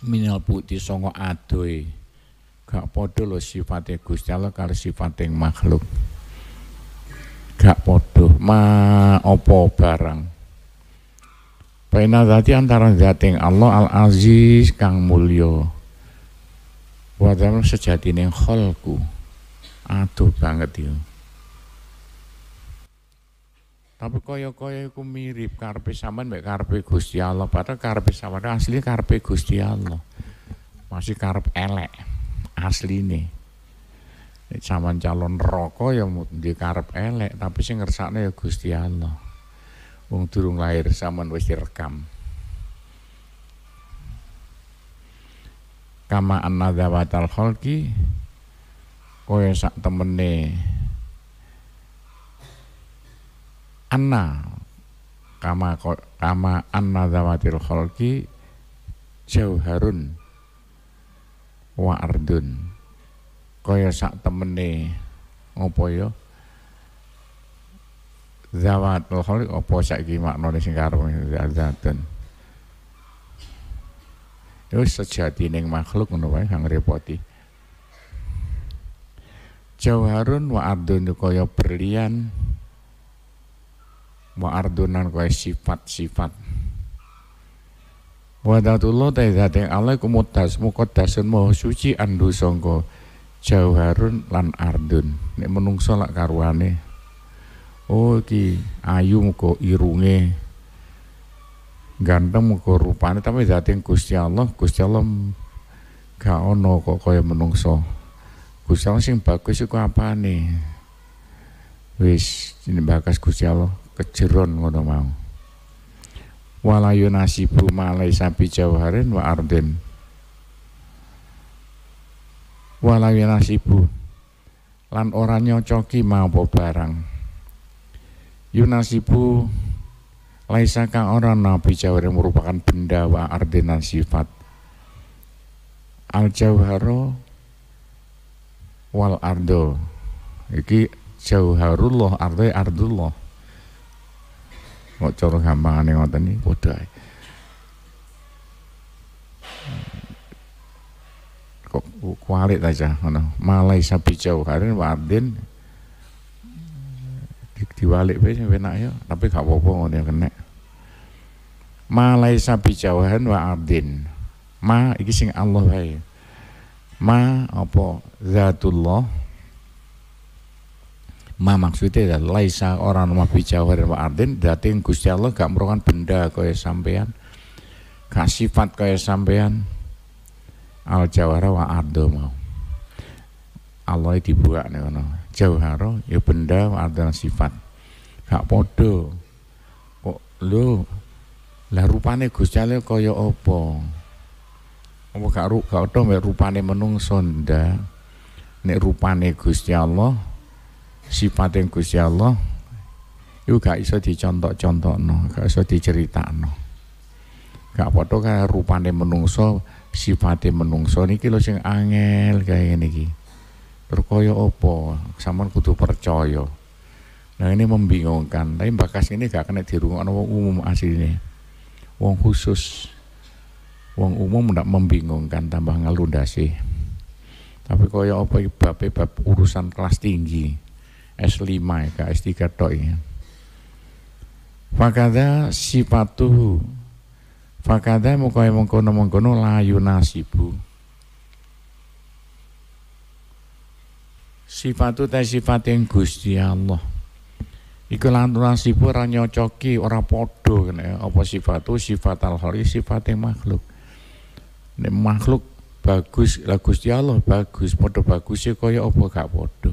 minal putih, songo adoi gak podo lo sifatnya Gusti Allah karo sifatnya makhluk gak podo ma opo barang Pena tadi antara zating Allah Al-Aziz Kang Mulyo Wadam sejati neng kholku Aduh banget yuk ya. Tapi kaya-kaya iku mirip karpe sampean mek karpe Gusti Allah. Padahal karpe sampean asli karpe Gusti Allah. Masih karep elek asline. Nek sampean calon neraka ya di karep elek, tapi sing ngersakne ya Gusti Allah. Wong durung lahir sampean wis direkam. Kama anna dzawatal khalqi kaya sak temene anna kama kama anna zawatil khalqi jauharun wa ardun kaya sak temene apa ya zawatul khaliq apa saiki maknane sing karo zatun Yo ya sejati ning makhluk ngono wae kang repoti. Jauharun wa ardun kaya berlian wa ardunan kowe sifat-sifat wa datullah Allah alaikum mutas muqaddasun maha suci andu sangka jauharun lan ardun nek menungso lak karwane oh iki ayu muka irunge ganteng muka rupane tapi zate Gusti Allah Gusti Allah gak ono kok kaya menungso Gusti Allah sing bagus iku apane wis ini bakas Gusti Allah kejeron ngono mau walayu nasibu malai sabi jawaharin wa arden. walayu nasibu lan orang nyocoki maapa barang yunasibu laisa kang ora nabi yang merupakan benda wa ardin sifat al jauharo, wal ardo iki jauharullah ardo ardullah kok cara gampangane ngoten iki padha ae kok kualit aja ngono malaisa bijau harin wadin diwalik wae enak ya tapi gak apa-apa ngono ya kena malaisa bijauhan wa abdin ma iki sing Allah wae ma apa zatullah ma maksudnya dan ya, laisa orang nama bijawa dan ardin berarti gusti allah gak merupakan benda kaya sampean gak sifat kaya sampean al jawara wa ardo mau Allah dibuat nih kono jawara ya benda wa ardo sifat gak podo kok lu lah rupane gusti allah kaya apa apa gak ruk, gak rupane menung ndak nek rupane gusti allah sifatnya Gusti Allah itu gak iso dicontok no, gak iso no. Gak foto karo rupane menungso, sifatnya menungso niki lho sing angel kayak ngene ki Terus opo apa? kutu kudu percaya. Nah ini membingungkan, tapi bakas ini gak kena dirungokno wong umum aslinya. Wong khusus. Wong umum ndak membingungkan tambah ngalundasi. Tapi kaya apa iki bab urusan kelas tinggi. S5 ya, S3 toh ya. Fakada sifatuhu Fakada mengkau mengkono mengkono layu nasibu Sifatu teh sifat yang gusti Allah Iku lantun nasibu orang nyocoki orang podo kena apa sifatu sifat al hari sifat yang makhluk Ini makhluk bagus lah gusti Allah bagus podo ya kaya apa gak podo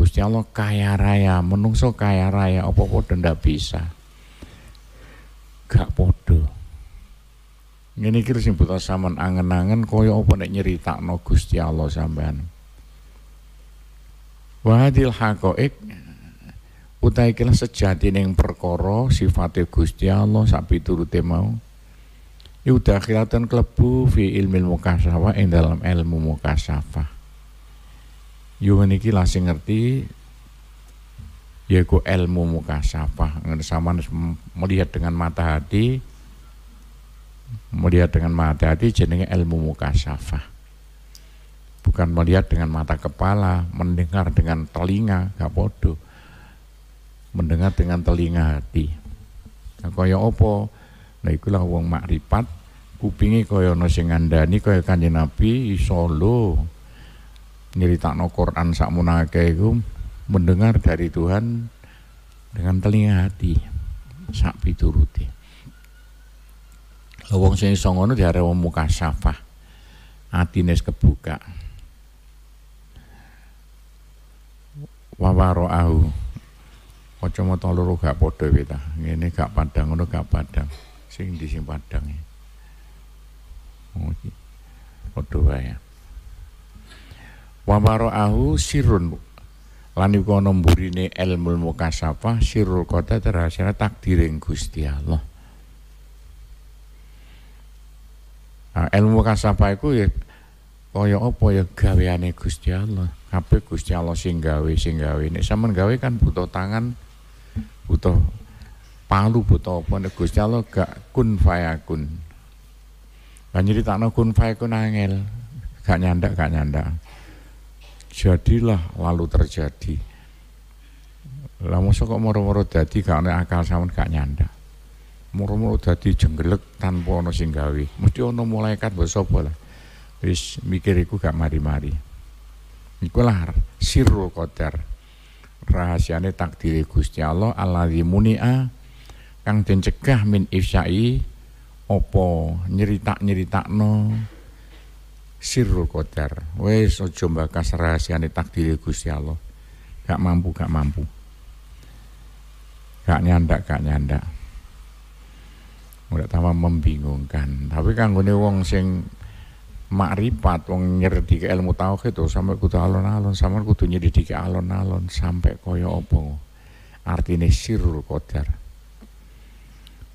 Gusti Allah kaya raya, menungso kaya raya, apa podo ndak bisa. Gak podo. Ini kira sing buta saman angen-angen kaya apa nek no Gusti Allah sampean. Wahadil haqaiq utai kira sejati neng perkoro, sifatnya Gusti Allah sak piturute mau. udah khilatan klebu fi ilmil mukasafa yang dalam ilmu mukasafah yo meniki lah sing ngerti yaiku ilmu mukasafah sama melihat dengan mata hati melihat dengan mata hati jenenge ilmu safa bukan melihat dengan mata kepala mendengar dengan telinga gak bodoh mendengar dengan telinga hati nah, kaya opo nah ikulah wong makrifat kupingi kaya ana sing ngandani kaya kanjeng Nabi iso lo nyeritakno Quran sakmunake iku mendengar dari Tuhan dengan telinga hati sak pituruti. Lah wong sing iso ngono diarani wong mukasafah. Atine kebuka. Wawaroahu. Kacamata loro gak padha kowe ta. Ngene gak padang ngono gak padang. Sing di sing padange. Oh, padha wae ahu sirun lan iku ana mburine ilmu mukasafah sirul kota terhasilnya takdiring Gusti Allah nah, ilmu mukasafah iku ya kaya apa ya gaweane Gusti Allah kabeh Gusti Allah sing gawe sing gawe nek gawe kan butuh tangan butuh palu butuh apa nek Gusti Allah gak kun fayakun Kan nyeritakno kun fayakun angel gak nyandak gak nyandak jadilah lalu terjadi lah masa kok moro-moro dadi gak akal sampean gak nyanda moro-moro dadi jenggelek tanpa ono singgawi gawe mesti mulai malaikat mbok sapa lah wis mikiriku iku gak mari-mari ikulah sirrul qadar rahasiane takdiri Gusti Allah alladzi munia kang den cegah min ifsyai opo nyerita-nyeritakno sirul kodar wes ojo rahasia rahasiane takdir Gusti Allah gak mampu gak mampu gak nyanda gak nyanda, udah tambah membingungkan tapi kanggone wong sing makrifat wong nyerdi ke ilmu tauhid tuh oh, sampai kudu alon-alon sampai kudu nyedidiki alon-alon sampai koyo opo artinya sirul kodar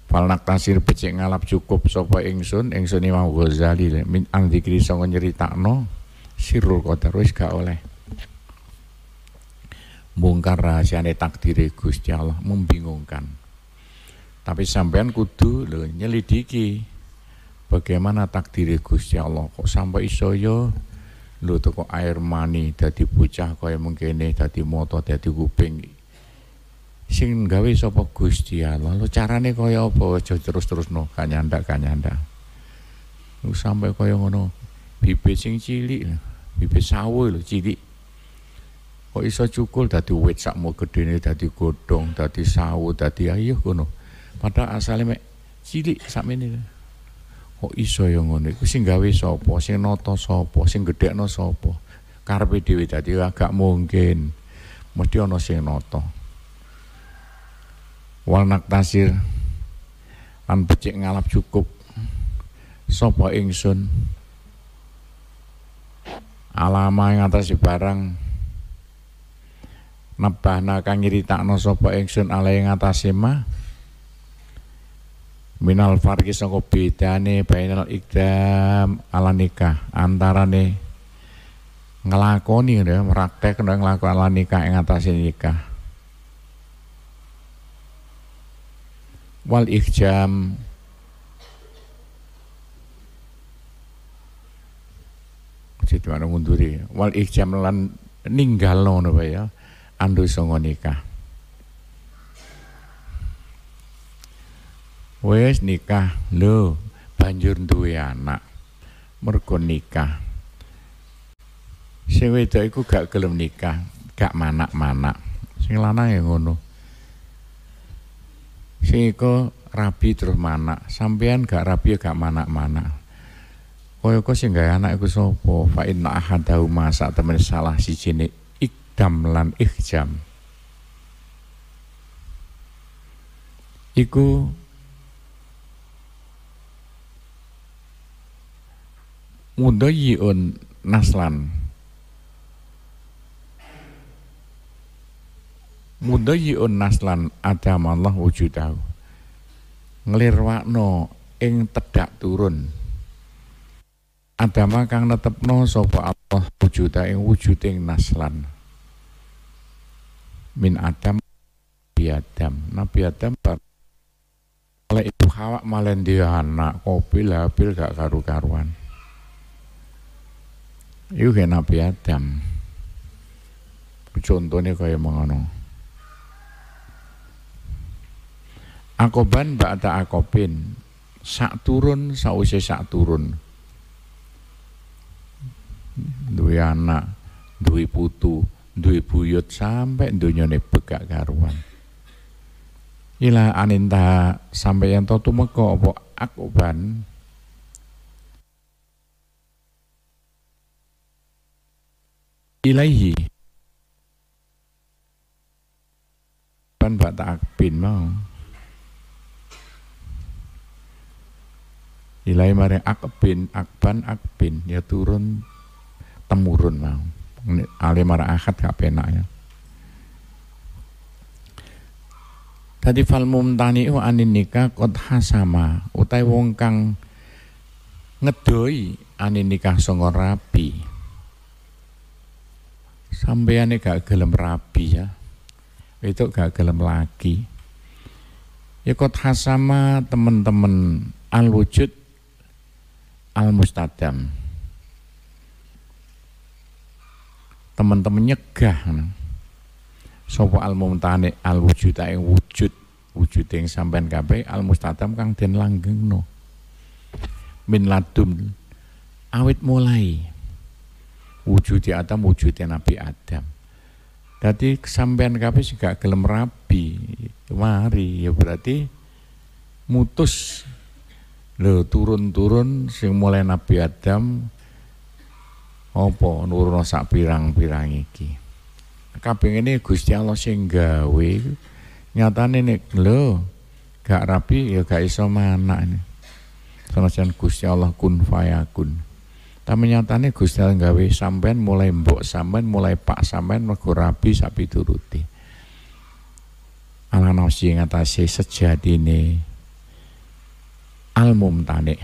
Falnak tasir becik ngalap cukup sapa ingsun ingsun Imam Ghazali min ang dikri sanga nyeritakno sirul qadar wis gak oleh bongkar rahasiane takdir Gusti Allah membingungkan tapi sampean kudu lho nyelidiki bagaimana takdir Gusti Allah kok sampai iso yo ya? lho kok air mani dadi bocah kaya mengkene dadi moto dadi kuping sing gawe sapa Gusti Allah. Lho carane kaya apa? Aja terus-terusno kanya kanyanda, Lu sampai kaya ngono. Bibit sing cilik, bibit sawo lho cilik. Kok iso cukul dadi wit gede gedene dadi godong dadi sawo, dadi ayuh ngono. Padahal asalnya mek cilik sakmene. Kok iso ya ngono? Iku sing gawe sapa? Sing nata sapa? Sing gedekno sapa? Karepe dhewe dadi agak mungkin. Mesti ana sing noto walnak tasir an becik ngalap cukup sopo ingsun alama yang atas barang nak nyerita no sopo ingsun ala yang atas ma minal farki sangko bedane bainal ikdam ala nikah antarane ngelakoni ya praktek ngelakoni ala nikah yang atas nikah wal ikhjam jadi mana munduri wal ikhjam lan ninggal no ya andu songo nikah wes nikah lo banjur duwe anak mergo nikah sing wedok iku gak gelem nikah gak manak-manak sing lanang ya ngono sehingga rabi terus mana, sampean gak rabi ya gak mana mana Kaya kok sih gak anak iku sopo Fa inna ahadahu masa temen salah si sijine ikdam lan ikjam, Iku yion naslan mudayyi'un naslan Allah wujudahu ngelirwakno ing tedak turun adama kang netepno sapa Allah wujuda ing wujuding naslan min adam Nabi Adam Nabi Adam oleh ibu kawak malen dia anak kopi labil gak karu-karuan itu Nabi Adam contohnya kayak mengenang akoban ba'da akobin sak turun sause sak turun duwe anak duwe putu duwe buyut sampai donyane begak karuan ila aninta sampai yang tau tumeka apa akoban ilaihi ban bata akbin mau ilai maring akbin akban akbin ya turun temurun mau ale marang akad gak penak ya Tadi fal mumtani'u anin nikah kot hasama utai wong kang ngedoi anin nikah songo sampai sampeyan gak gelem rapi ya itu gak gelem lagi ya kot hasama temen-temen al wujud al-mustadam. Teman-teman nyegah sopo al-mumtani al-wujud yang wujud wujud yang sampean kabeh al-mustadam kang den no Min ladum awit mulai wujudi Adam wujudnya Nabi Adam. Jadi kesampaian kape sih gak gelem rabi, mari ya berarti mutus lho turun-turun sing mulai Nabi Adam apa nurun sak pirang-pirang iki kaping ini Gusti Allah sing gawe nyatane nek lho gak rapi ya gak iso manak senajan Gusti Allah kun fayakun tapi nyatane Gusti Allah gawe sampean mulai mbok sampean mulai pak sampean mergo rapi sapi turuti ala nafsi ngatasi nih al-mumtani.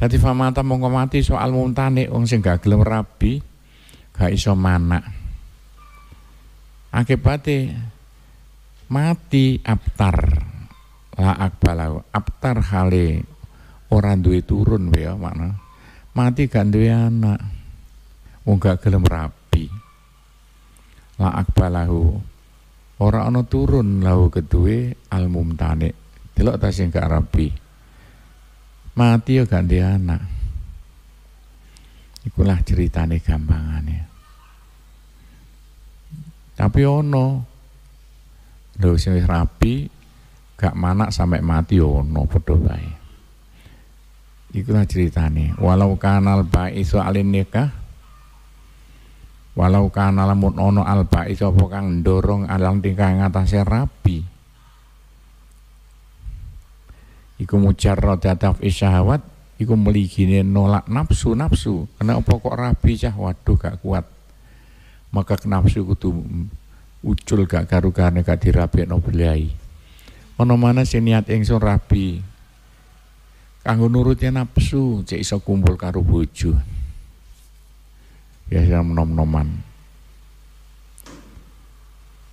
Jadi famata mongko mati so al-mumtani wong sing gak gelem rabi gak iso mana. Akibate mati aptar, la akbalau abtar hale orang duwe turun ya makna mati gak duwe anak wong gak gelem rabi la akbalahu ora ana turun lahu kedue al mumtani delok ta sing gak rabi mati yo ya gak dia anak ikulah ceritane gampangane tapi ono lho sing rabi gak manak sampai mati ya ono padha wae ikulah ceritane walau kanal baisu alin nikah walau kana lamun ono albai sapa kang ndorong alang tingkah ngatasé rapi. iku mujarrad dataf isyahawat iku meligine nolak nafsu nafsu karena apa kok rabi cah waduh gak kuat maka nafsu kudu ucul gak garugane gak dirabekno beliai ana mana sing niat ingsun rabi kanggo nurutnya nafsu cek iso kumpul karo bojo ya dalam nom-noman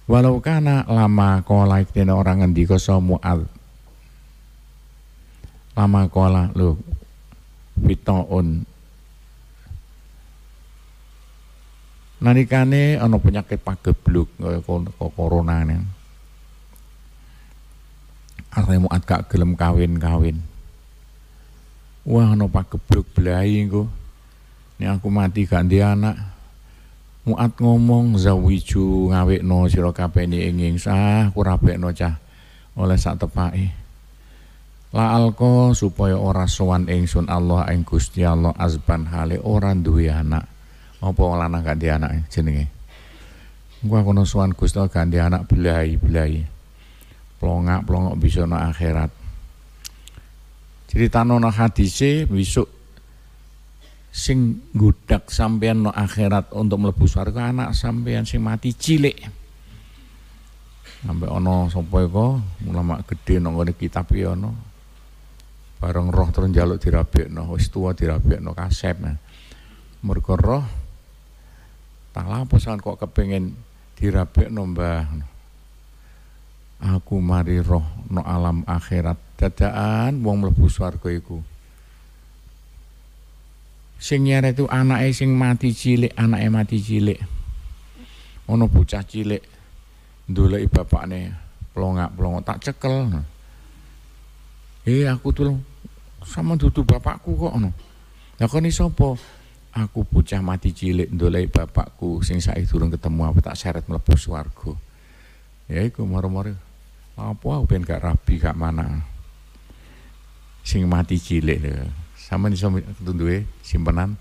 walau karena lama kola ikhtina orang ngendika sa al lama kola on. fitoun kane ono penyakit pagebluk kok corona ne Artinya muat akak gelem kawin-kawin wah pake bluk blahi ko ini aku mati ganti anak muat ngomong zawiju no sira kape ni ingin sah no cah oleh sak tepai la alko supaya ora sowan ingsun Allah ing Gusti Allah azban hale orang duwe anak apa lanang ganti anak jenenge Gua kono sowan Gusti Allah ganti anak belai-belai plongak-plongok bisa no akhirat. Cerita nona hadise besok sing gudak sampean no akhirat untuk mlebu swarga anak sampean sing mati cilik sampai ono sapa iku ulama gede nang ngene kitab iki ono bareng roh terus njaluk no wis tuwa no kasep mergo roh tak lapo kok kepengin dirabekno mbah aku mari roh no alam akhirat dadaan wong mlebu swarga iku sing nyeret itu anake sing mati cilik, anake mati cilik. Ono bocah cilik ndoleki bapakne plongak-plongok tak cekel. Eh aku tulung sama tutu bapakku kok ono. Lah kon Aku bocah mati cilik ndoleki bapakku sing saya turun ketemu apa tak seret melepuh swarga. Ya iku moro-moro. Apa aku ben gak rabi gak mana. Sing mati cilik deh sama iso duwe simpenan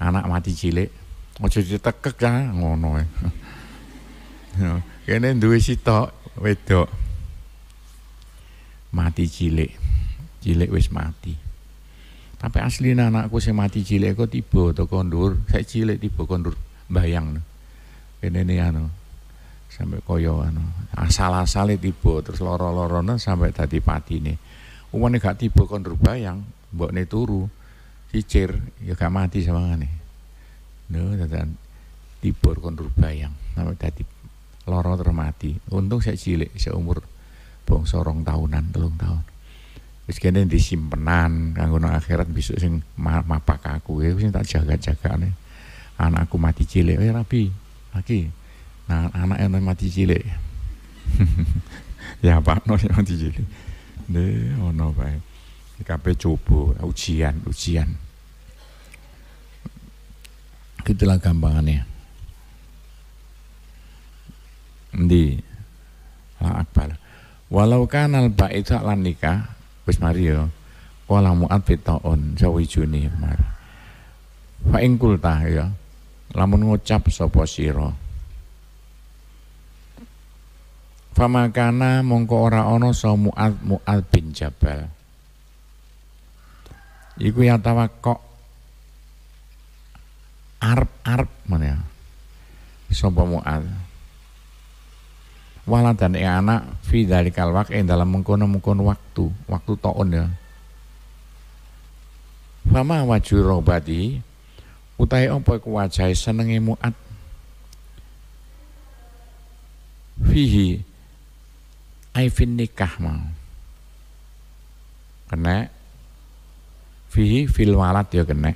anak mati cilik aja ditekek ya ngono ya. kene duwe sitok wedok mati cilik cilik wis mati tapi asli anakku sing mati cilik kok tiba to kondur saya cilik tiba kondur bayang kene ini anu sampai koyo anu asal-asale tiba terus loro-lorone sampai pati nih Umumnya gak tiba kon rubah yang mbokne turu cicir ya gak mati samangane. No, dadan tipe kon yang sampai dadi lorong termati. Untung saya cilik, saya umur bangsa tahunan, telung tahun. Wis kene disimpenan kanggo nang akhirat besok sing ma mapak aku, ya, sing tak jaga-jagane. Anakku mati cilik, eh Rabi, lagi. Nah, anak yang mati cilik. ya Pak, no mati cilik. Nggih, ono bae. Kape coba, ujian, ujian. Itulah gampangannya. Ndi, La akbar. Walau kanal bait lan nikah wis mari yo. Ya. Wala muat fitaun Juni mar. Fa ingkul ta ya. Lamun ngucap sapa sira. Famakana mongko ora ono so muat muat bin Jabal. Iku ya tawa kok mana ya? Sapa Mu'ad? Wala dan e anak fi kalwak waqi dalam mengkono-mengkono waktu, waktu taun ya. Fama wajhu robati utai opo ku wajai senengi Mu'ad. Fihi aifin nikah mau kena fihi fil walad ya kena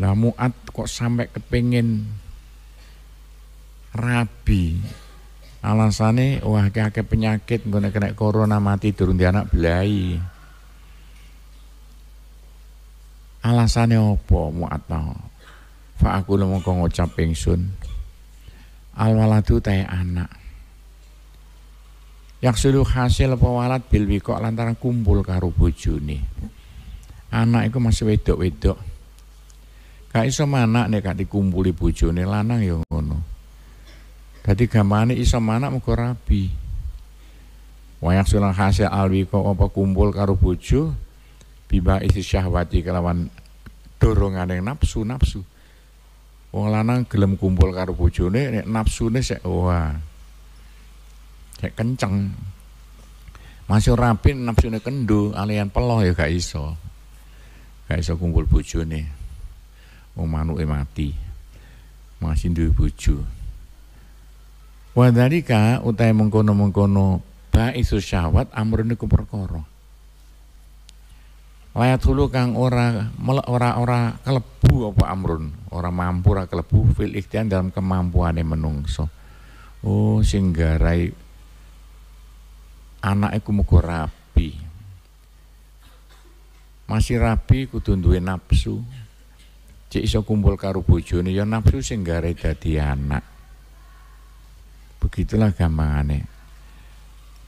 lah muat kok sampai kepingin rabi alasannya wah kakek penyakit kena kena corona mati turun di anak belai alasannya apa muat mau, fa aku lemu kau ngucap pingsun al tay anak yang seluruh hasil pewalat bilwiko lantaran kumpul karo bojone. Anak itu masih wedok-wedok. Gak iso mana nih kak dikumpuli bojone lanang ya ngono. Dadi gamane iso mana muka rabi. Wayang sulang hasil alwiko apa kumpul karo bojo biba isi syahwati kelawan dorongan yang nafsu nafsu. Wong lanang gelem kumpul karo bojone nek nafsu sek wah kayak kenceng masih rapi ini kendu alian peloh ya gak iso gak iso kumpul bojo nih wong manuke mati masih duwe bojo wadhalika utai mengkono-mengkono isu syawat amur ini kuperkoro Layat hulu kang ora mele ora ora kelebu apa amrun, ora mampu ora kelebu fil ikhtian dalam kemampuan menungso. Oh singgarai anak iku muga rapi. Masih rapi kudu duwe nafsu. Cek iso kumpul karo bojone ya nafsu sing gare dadi anak. Begitulah gampangane.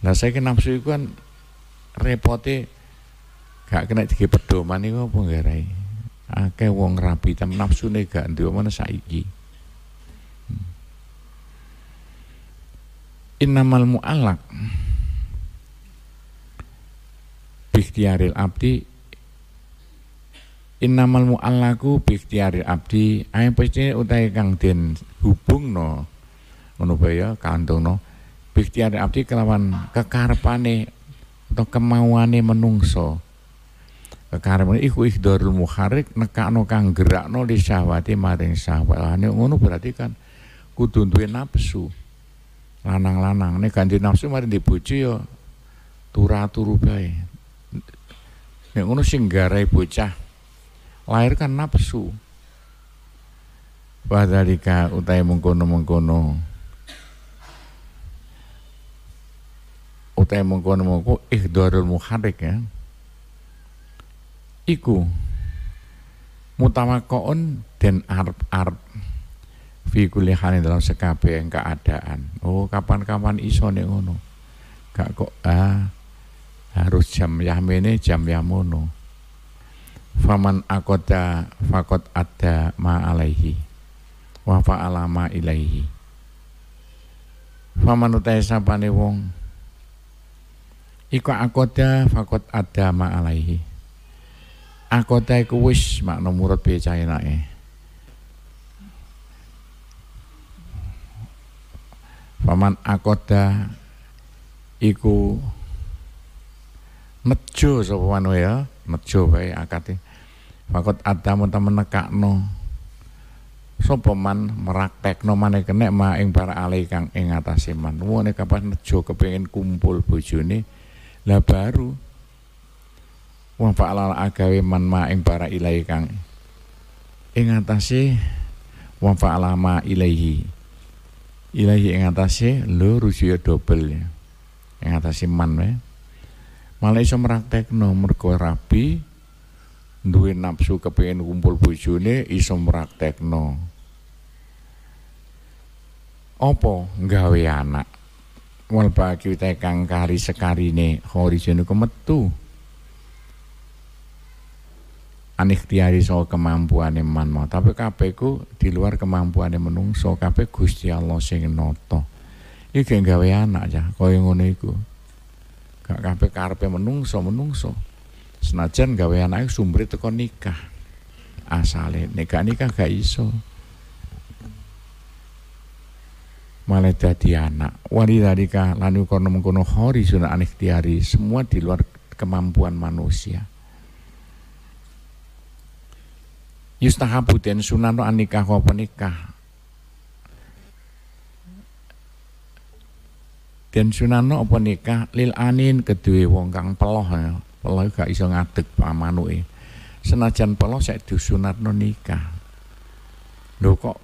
Lah saiki nafsu iku kan repote gak kena dikei pedoman iku apa garai. Akeh wong rapi tem nafsune gak duwe mana saiki. Hmm. innamal alak bikhtiaril abdi innamal mu'allaku bikhtiaril abdi ae pasti utai kang den no, ngono ya no bikhtiaril abdi kelawan kekarpane atau kemauane menungso kekarpane iku ikhdarul muharik no kang gerak no di syahwati maring ini ngono berarti kan kudunduin nafsu lanang-lanang ini ganti nafsu maring dibuji ya turu-turu Nek ngono sing garai bocah lahir kan nafsu. Wadalika utai mengkono-mengkono. Utai mengkono-mengkono ihdarul muharik ya. Iku mutamakoon dan arab-arab fi kulli dalam sekabeh keadaan. Oh, kapan-kapan iso nek ngono. Gak kok ah harus jam yahmene jam yamono faman akota fakot ada ma alaihi wa fa'ala ma ilaihi faman utai sapane wong iku akota fakot ada ma alaihi akoda iku wis makna murut piye enake faman akota iku Mecu sapa manung ya nejo bae akate fakot adamu temen nekakno sapa man meraktekno mane kenek ma ing para alai kang ing atase man wone kapan nejo kepengin kumpul bojone lah baru wong fa'ala agawe man ma ing para ilai kang ing atase wong fa'ala ma ilaihi ilaihi ing atase lho rujuya dobel ya ing atase man wae malah iso mraktekno mergo rabi duwe nafsu kepengin kumpul bojone iso mraktekno apa nggawe anak wal bagi tekang kari sekarine horizon kemetu tiari so kemampuan kemampuane mau tapi kapeku di luar kemampuan menungso kape Gusti Allah sing noto. iki nggawe anak aja, kau ngono iku gak kabeh karepe menungso-menungso senajan gawe anake itu teko nikah asale nikah nikah gak iso malah dadi anak wali lanu kono mengkono hori sunah anik tiari semua di luar kemampuan manusia yustahabu dan sunano anikah wa penikah dan sunano apa nikah lil anin kedua wong kang peloh ya peloh gak iso ngadeg pamanuke senajan peloh saya disunatno nikah lho kok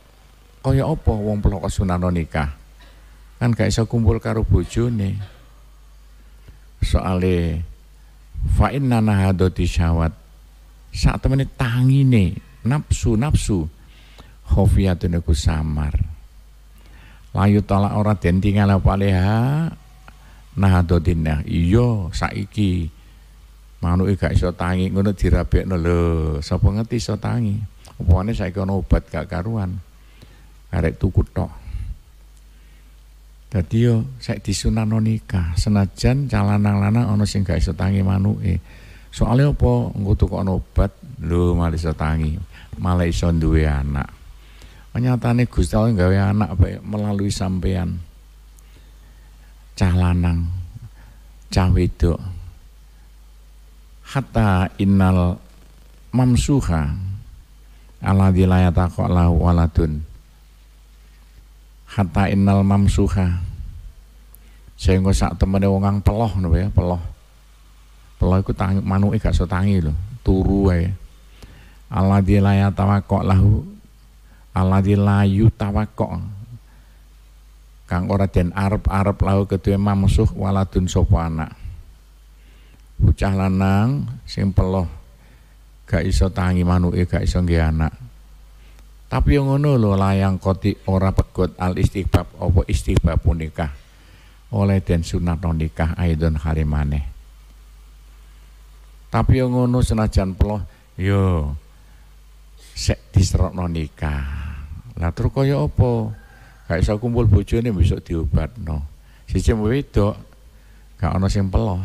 kaya apa wong peloh kok sunano nikah kan gak iso kumpul karo bojone soale fa inna nahadati syawat saat temene tangine napsu nafsu khofiyatun samar layu tolak ora den tinggal paleha nahadotinnya iyo saiki manu gak iso tangi ngono dirabekno lho sapa ngerti iso tangi upamane saiki ono obat gak karuan arek tuku tok dadi yo saiki disunano nikah senajan calanang-lanang ono sing gak iso tangi so soalnya apa ngutuk ono obat lu malah iso tangi malah iso duwe anak Nyatane Gusti Allah gawe anak baik melalui sampean. Cah lanang, cah wedok. Hatta innal mamsuha ala la lahu waladun. Hatta innal mamsuha sehingga sak temene wong kang peloh napa ya, peloh. Peloh iku tangi manuke gak iso tangi lho, turu wae. Alladzi la lahu aladhi la tawakok kang ora den arep-arep lau keduwe mamsuh waladun sapa anak lanang sing peloh gak iso tangi e, gak iso nggih anak tapi yang ngono lo layang koti ora pegot al istighbab opo istighbab nikah oleh den sunat nikah aidon halimane tapi yang ngono senajan peloh yo sek non nikah lah terus kaya apa? Gak saya kumpul bojone besok diobatno. Siji wedok gak ana sing peloh.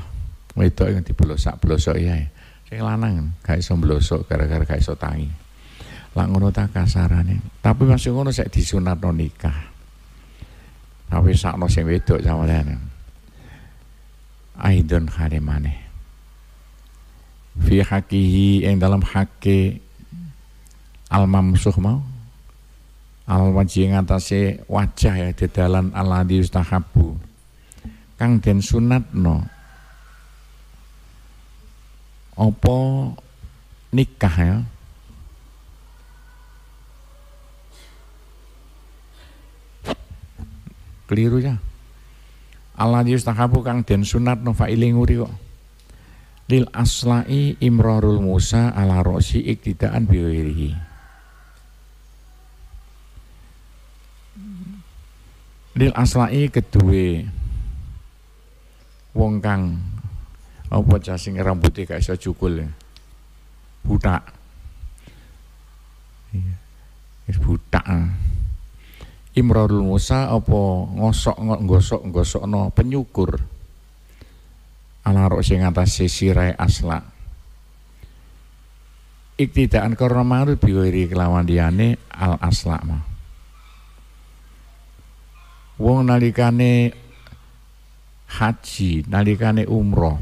Wedok yang diblosak pelosa ya. Sing lanang gak iso blosok gara-gara gak iso tangi. Lah tak ta kasarane. Tapi masih ngono disunat no nikah. Tapi sakno sing wedok lain. Aidon harimane. Fi hakihi yang dalam hakik al mau al wajhi ngatasé wajah ya di dedalan alladzi ustahabu kang den no opo nikah ya keliru ya alladzi ustahabu kang den no failing uri kok lil aslai imrorul musa ala rosi iktidaan biwirihi lil aslai kedue wong kang apa cah rambutnya rambuté gak iso cukul ya? butak iya wis butak Imrarul Musa apa ngosok ngosok no penyukur ala rok sing atase sirai asla iktidaan karena marut biwiri kelawan diane al asla mah wong nalikane haji, nalikane umroh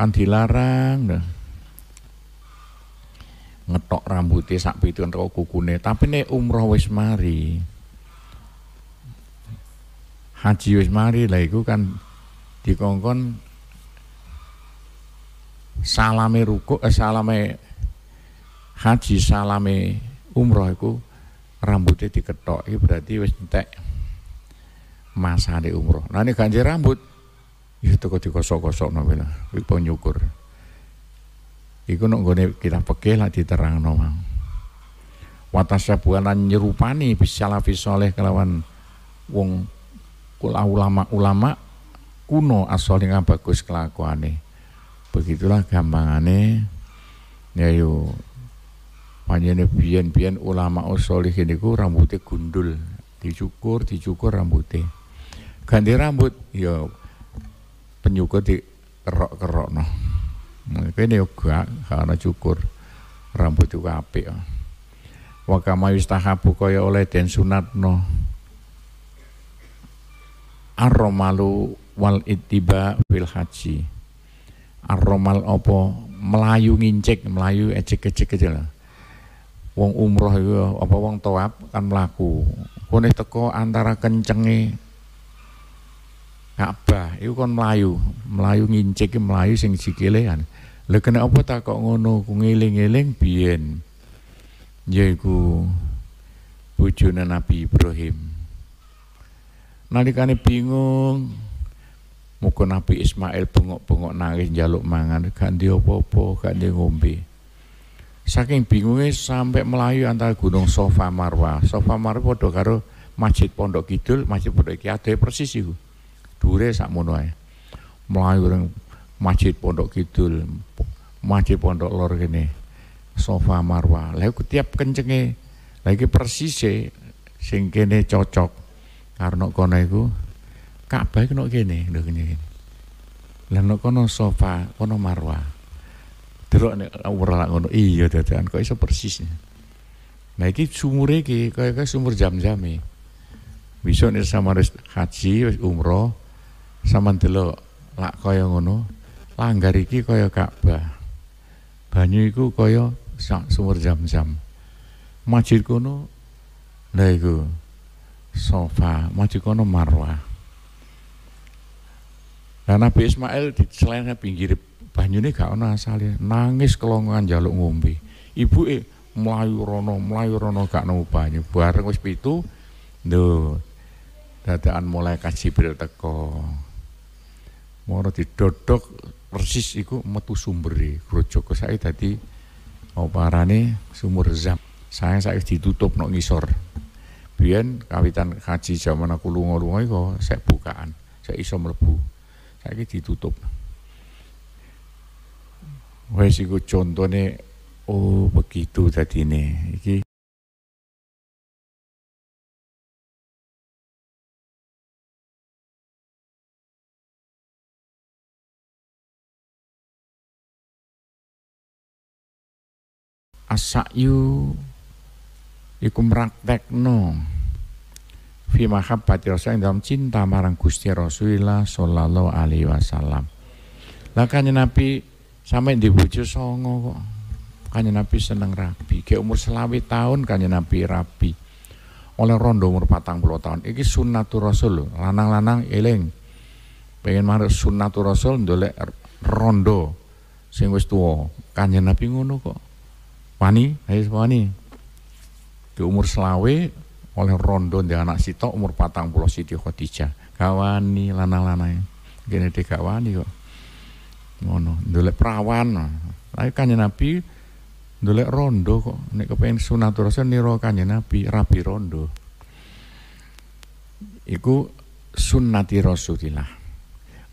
kan dilarang nah. ngetok rambutnya sak pitu entek kukune tapi nih umroh wis mari haji wis mari lah itu kan dikongkon salame ruku eh, salame haji salame umroh itu rambutnya diketok itu berarti wis entek masa di umroh. Nah ini ganjil rambut, itu ya kok dikosok-kosok nabi lah, nyukur. Iku nuk gone kita pekeh lah diterang nomang. Watasya buanan nyerupani bisalafi soleh kelawan wong kula ulama-ulama kuno asal yang bagus kelakuane. Begitulah gampangane ya yo panjene bian-bian ulama ini ku rambutnya gundul dicukur dicukur rambutnya ganti rambut yo ya, penyukur di kerok-kerok no. ini yo ya karena cukur rambut itu apik. ya. wakama yustahabu kaya oleh den no Arromalu wal itiba fil haji. aromal opo melayu ngincek melayu ecek-ecek aja lah. Wong umroh yo ya, apa wong toab kan melaku Kone teko antara kencengi. Ka'bah itu kon melayu, melayu ngincik Melayu sing sikile Lha apa tak kok ngono ku ngiling-ngiling biyen yaiku bojone Nabi Ibrahim. Nalikane bingung muka Nabi Ismail bengok-bengok nangis njaluk mangan, gak ndi apa-apa, gak ndi ngombe. Saking bingungnya sampai melayu antara Gunung Sofa Marwa. Sofa Marwa padha karo Masjid Pondok Kidul, Masjid Pondok Kiai persis itu dhuwure sakmono ae. Mlayu ring Masjid Pondok Kidul, Masjid Pondok Lor kene. Sofa Marwa. Lah tiap kencenge lha iki persise sing kene cocok karena kono iku Ka'bah iku nok kene lho kene. Lah kono Sofa, kono Marwa. Delok nek ora ngono iya dadakan kok iso persis. Nah iki sumure iki kaya-kaya sumur jam-jame. Besok nek sama haji, umroh, Saman delok lak kaya ngono, langgar iki kaya Ka'bah. Banyu iku kaya sumur jam-jam. Masjid kono lha iku sofa, masjid kono marwah. dan Nabi Ismail selainnya pinggir banyu gak ana asale, nangis kelongan jaluk ngombe. eh melayu rono, melayu rono gak nemu banyu. Bareng wis pitu, lho dadakan mulai Jibril tekong. Moro didodok persis iku metu sumberi Grojoko saya tadi oparane sumur zam saya saya ditutup no ngisor Bian kawitan kaji zaman aku lungo lungo iko saya bukaan saya iso melebu saya ditutup Wes iku contohnya oh begitu tadi ini iki asakyu iku mraktekno fi mahabbati rasul dalam cinta marang Gusti Rasulullah sallallahu alaihi wasallam. Lah kanya Nabi sampe di bojo songo kok. kanya Nabi seneng rabi. Ke umur selawi tahun kanya Nabi rabi. Oleh rondo umur patang puluh tahun. Ini sunnatul rasul. Lanang-lanang eling. Pengen marah sunnatul rasul ndolek rondo sing wis tuwa. Kanjeng Nabi ngono kok. Wani, ayo wani. Di umur selawe oleh rondo dengan anak sito umur patang pulau Siti Khotija. Kawani lana-lana Gini dek wani kok. Ngono, ndolek perawan. Ayo kanya Nabi ndolek rondo kok. Nek kepengen sunat Rasul, niro kanya Nabi rabi rondo. Iku sunnati Rasulillah.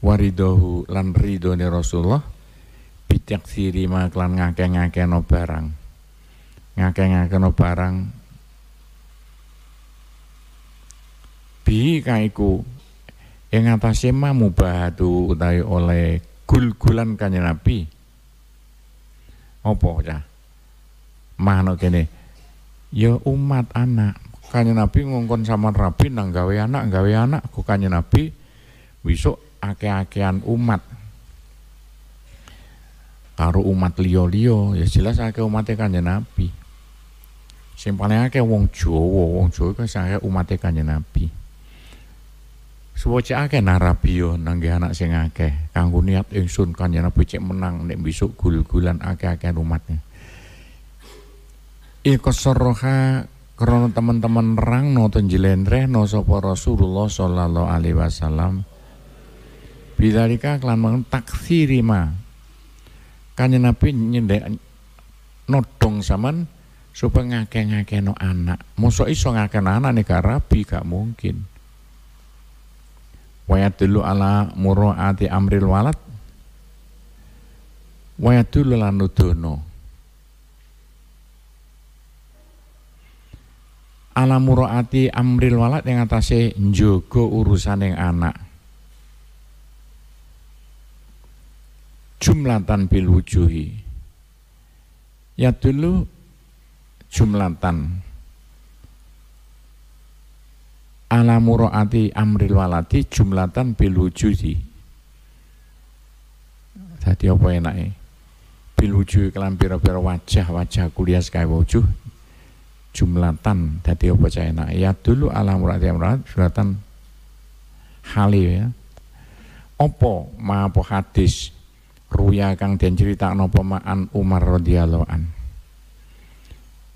Waridohu lan ridoni Rasulullah Bicak siri maklan ngake-ngake no barang ngakeh no barang bi kaiku ing mubah mamubahatu utai oleh gul-gulan kanya Nabi apa ya mahno kene ya umat anak kanya Nabi ngongkon sama Rabi nang gawe anak gawe anak ku kanya Nabi besok ake-akean umat karo umat liyo-liyo ya jelas ake umatnya kanya Nabi Sing paling akeh wong Jawa, wong Jawa sing akeh umate Kanjeng Nabi. Suwoce akeh narabiyo, nang anak sing akeh. Kanggo niat ingsun Kanjeng Nabi cek menang nek besok gul-gulan akeh-akeh umatnya. Iku soroha krono teman-teman rang no jilendre no sopo Rasulullah sallallahu alaihi wasallam bidarika klan meng taksirima kanya nabi nyendek nodong saman supaya ngake ngake no anak. Masa iso no anak nih gak rapi gak mungkin. Wayat dulu ala muro ati amril walad. Wayat dulu lanu Ala muro'ati amril walad yang atasnya njogo urusan yang anak. Jumlatan bil wujuhi. Ya dulu jumlatan ala muroati amril walati jumlatan bilwujudi tadi apa enaknya bilwujuhi kelam pira-pira wajah-wajah kuliah sekai wujuh jumlatan opo apa enak ya dulu ala murati amrat jumlatan hali ya opo ma apa hadis ruya kang den critakno pemaan Umar radhiyallahu anhu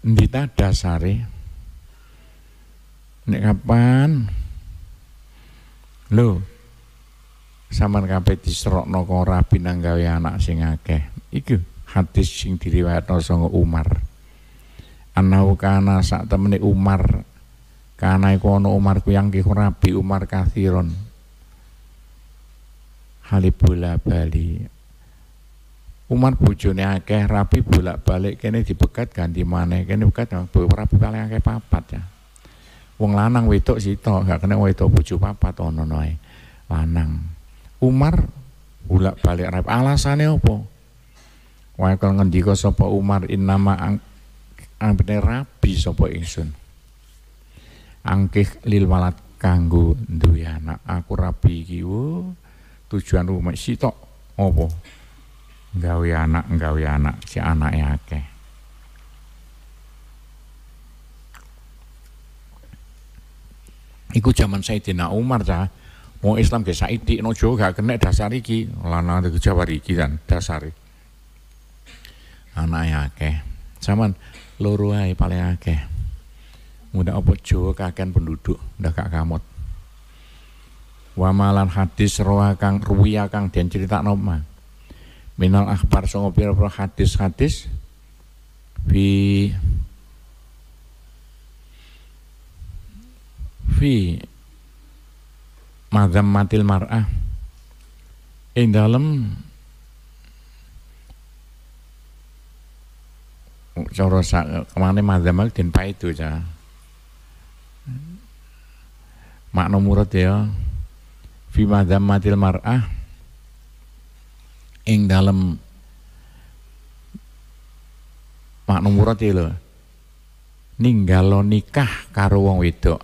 Ndita dasari Nek kapan? Lho, Saman kabeh diserokno kok ora pinanggawe anak sing akeh. Iku hadis sing diriwayatno sanga Umar. Anau kana saat temene Umar. Kana iku ana Umar ku yang rabi Umar kathiron. Halibula Bali Umar bojone akeh rapi bolak-balik kene dibekat ganti maneh kene bekat rapi paling akeh papat ya. Wong lanang wedok sitok gak kena wedok bojo papat ono noe. Lanang. Umar bolak-balik rapi alasane opo? Wae kalau ngendika sapa Umar innama ang ambene rabi sapa ingsun. Angkih lil walad kanggo duwe anak. Aku rabi iki tujuan rumah sitok opo? gawe anak gawe anak si anak yang akeh Iku zaman Sayyidina Umar ta. Mau Islam ke Saidi, no jo gak kena dasar iki, lanang ke Jawa iki dan dasar. ya akeh. Zaman loruai paling akeh. Muda opo Jawa kaken penduduk, dah gak kamot. Wamalan hadis roa kang ruwiya kang dan cerita nomah minal akhbar songo pira hadis-hadis fi fi madam matil mar'ah ing dalem cara kemane madam den paidu ya makna murad ya fi madam matil mar'ah ing dalam maknum murad iki ya, lho. Ninggalo nikah karo wong wedok.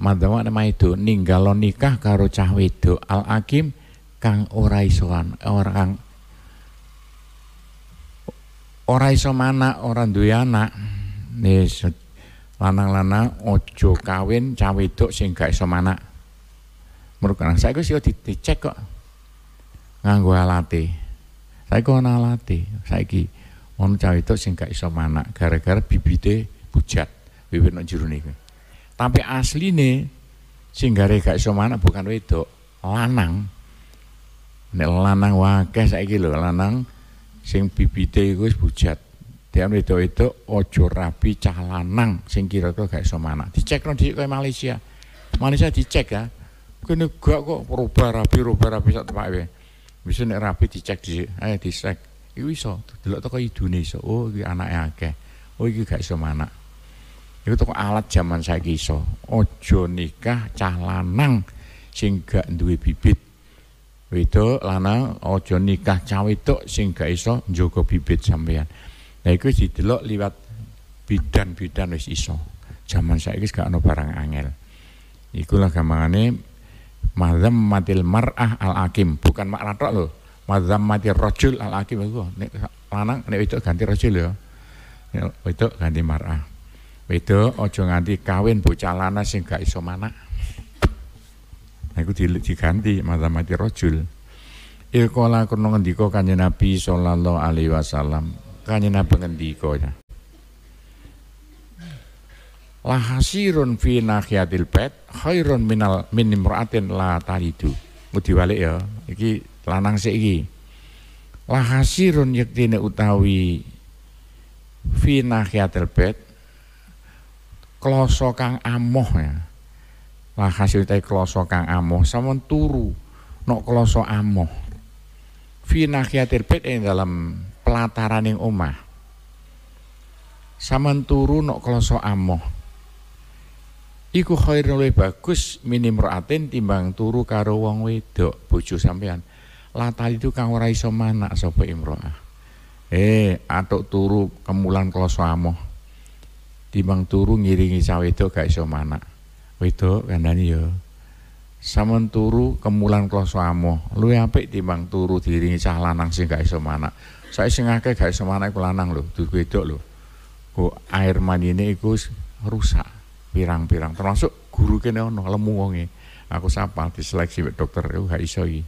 nama itu ninggalo nikah karo cah wedok al akim kang ora isoan orang ora iso mana orang duwe anak. Nis lanang-lanang ojo kawin cah wedok sing gak iso manak. Mergo saiki wis ya dicek kok nganggo alate. Saiki ana alate, saiki ana cah itu sing gak iso manak gara-gara bibite bujat, bibit nang jerone kuwi. Tapi asline sing gare gak iso manak bukan wedok, lanang. Nek lanang wakeh saiki lho, lanang sing bibite iku wis bujat. dia wedok itu ojo rabi cah lanang sing kira-kira gak iso manak. Dicek nang dhisik Malaysia. Malaysia dicek ya. Kene gak kok rubah rabi rubah rabi sak temake. bisa nek rapi dicek di eh dicek iku iso delok toko idune iso oh iki anake akeh oh iki gak iso manak iku toko alat zaman saiki iso ojo nikah cah lanang sing gak duwe bibit wedok lanang ojo nikah cah wedok sing gak iso njogo bibit sampean nah iku didelok liwat bidan-bidan wis iso zaman saiki gak ono barang angel lah gampangannya mazam matil mar'ah al-akim bukan makna rantok lho mazam mati rojul al-akim itu nek lanang nek itu ganti rojul ya Itu ya, ganti mar'ah Itu ojo nganti kawin bocah lana sing gak iso mana. nah iku diganti mazam mati rojul Ilkola kono ngendiko kanya Nabi sallallahu alaihi wasallam Kanya Nabi ngendiko ya la hasirun fi nahiyatil bait khairun minal min imra'atin la talidu. Mudi balik ya. Iki lanang sik iki. La hasirun yektine utawi fi nahiyatil bait kloso kang amoh ya. La hasirun ta kloso kang amoh sampun turu nok kloso amoh. Fi nahiyatil bait ing dalam pelataran ing omah. Saman turu nok kloso amoh iku khair luwih bagus minim minimraatin timbang turu karo wong wedok bojo sampean latal itu kang ora iso manak sapa imroah eh atuk turu kemulan kloso amoh timbang turu ngiringi wedok gak iso manak wedok kandhani yo Saman turu kemulan kloso amoh luwih apik timbang turu diiringi cah lanang sing gak iso manak saya sing akeh gak iso manak iku lanang lho wedok lho kok air manine iku rusak pirang-pirang termasuk guru kene ono lemu wonge aku sapa diseleksi wek dokter aku oh, gak iso iki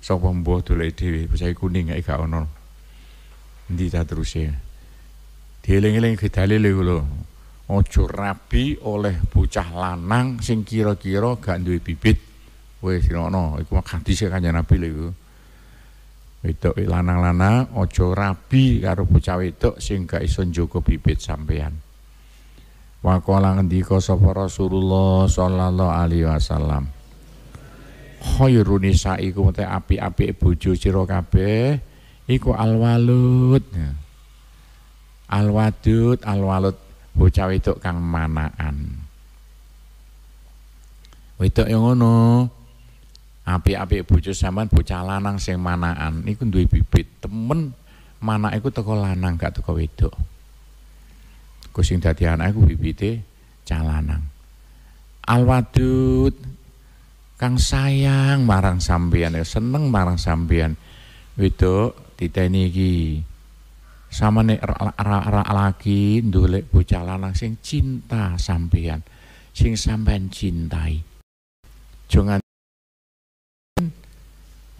sapa mbuh dolek dhewe bisa kuning gak gak ono endi ta teruse dieling-eling gedalil iku lho ojo rabi oleh bocah lanang sing kira-kira gak duwe bibit wis ono iku hadise kanjeng Nabi lho iku wedok lanang-lanang Ojo rabi karo bocah wedok sing gak iso njogo bibit sampean wa qala ngendika sapa Rasulullah sallallahu alaihi wasallam khairun nisa iku mete api-api bojo sira kabeh iku alwalud alwadud alwalud bocah wedok kang manaan wedok yang ngono api api bojo sampean bocah lanang sing manaan iku duwe bibit temen mana iku teko lanang gak teko wedok Aku sing dadi anakku bibite Alwadud kang sayang marang sampeyan, ya, seneng marang sampeyan. Wedok titeni iki sama nih ra lagi ndolek bocah lanang sing cinta sampeyan, sing sampeyan cintai. Jangan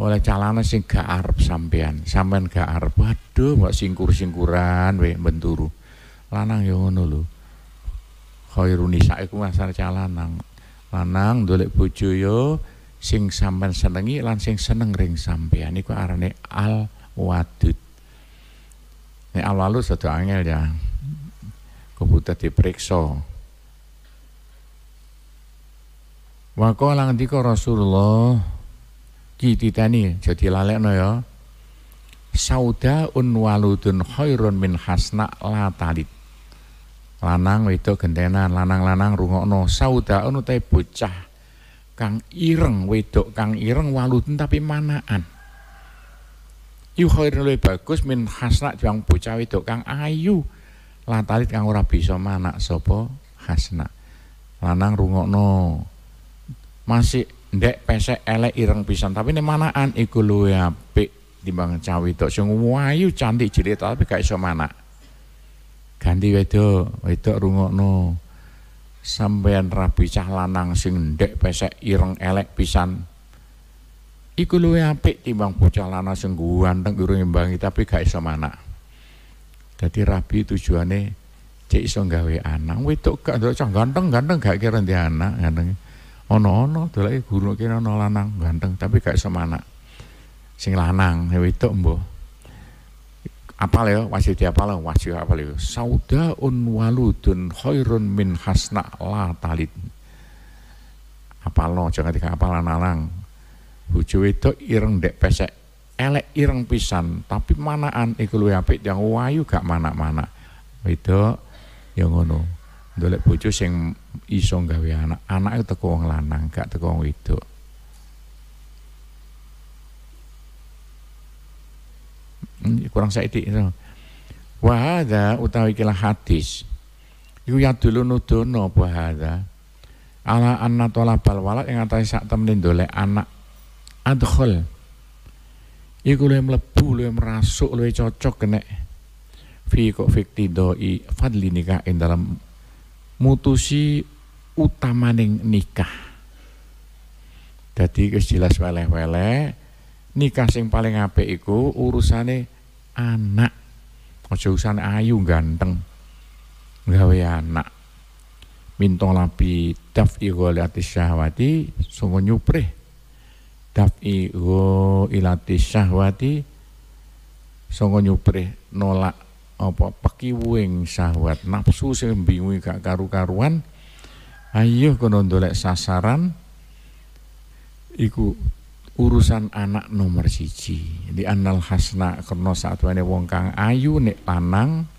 oleh calana sing gak arep sampean sampean gak arep waduh mbok singkur-singkuran we benturu lanang yang ngono lho khairun nisa iku masane cah lanang lanang dolek bojo yo sing sampean senengi lan sing seneng ring sampean ku arane al wadud nek al walu satu angel ya kebutuhan diperiksa Wako lang diko Rasulullah kititani jadi lalekno ya sauda un waludun khairun min hasna la talid lanang wedok gentenan lanang-lanang rungokno ono tay bocah kang ireng wedok kang ireng waluten tapi manaan yuk khairun lebih bagus min hasna juang bocah wedok kang ayu latalit kang ora bisa manak sopo hasna lanang rungokno masih ndek pesek elek ireng pisan tapi ini manaan iku luwih apik timbang cah sungguh sing ayu cantik jelita tapi gak iso manak ganti wedok wedok rungokno sampean rabi cah lanang sing ndek pesek ireng elek pisan iku luwe apik timbang bocah lanang sing ganteng urung imbangi tapi gak iso manak jadi rabi tujuane cek iso gawe anak wedok gak ndelok cah ganteng-ganteng gak kira ndek anak ganteng ono-ono lagi guru kira ono lanang ganteng tapi gak iso manak sing lanang wedok mbok apal ya apa diapal wasil apal ya saudaun waludun khairun min hasna la talit apa lo jangan tiga apal nalang bojo itu ireng dek pesek elek ireng pisan tapi manaan iku luwih yang wayu gak mana mana itu yang ngono ndolek bojo sing iso gawe anak anak teko wong lanang gak teko wong wedok kurang saiki itu. Wa utawi kila hadis. Iku ya dulu nudono apa ada Ala anna talabal walad yang atase sak temene ndolek anak adhol Iku luwih mlebu, luwih merasuk, luwih cocok kena fi kok fikti doi fadli nikah dalam mutusi utamaning nikah. Jadi kejelas weleh-weleh nikah sing paling apik iku urusane anak. Aja urusan ayu ganteng. Gawe anak. Minto lapi daf'i gholati syahwati sungguh nyuprih. Daf'i gholati syahwati sungguh nyuprih nolak apa pekiwing syahwat nafsu sing bingung gak karu-karuan ayo kono ndolek sasaran iku urusan anak nomor siji di anal hasna karena saat ini wong kang ayu nek lanang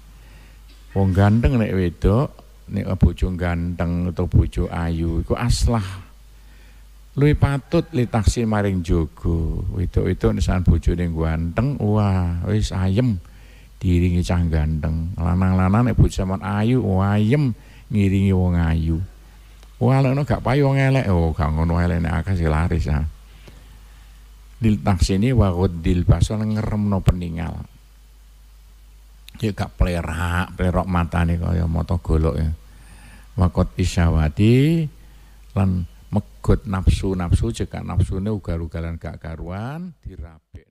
wong ganteng nek wedok nek bojo ganteng atau bojo ayu iku aslah luwih patut li taksi maring jogo wedok itu nisan bojo ning ganteng wah wis ayem diringi cah ganteng lanang-lanang nek bojo sampean ayu wah ayem ngiringi wong ayu wah lek gak payu wong oh gak ngono elek nek laris ah dil taksini wa ghaddil basar ngeremno peningal ya gak plerak plerok matane kaya mata golok ya wakot isyawati lan megut nafsu nafsu jika nafsune ugal-ugalan gak karuan dirapik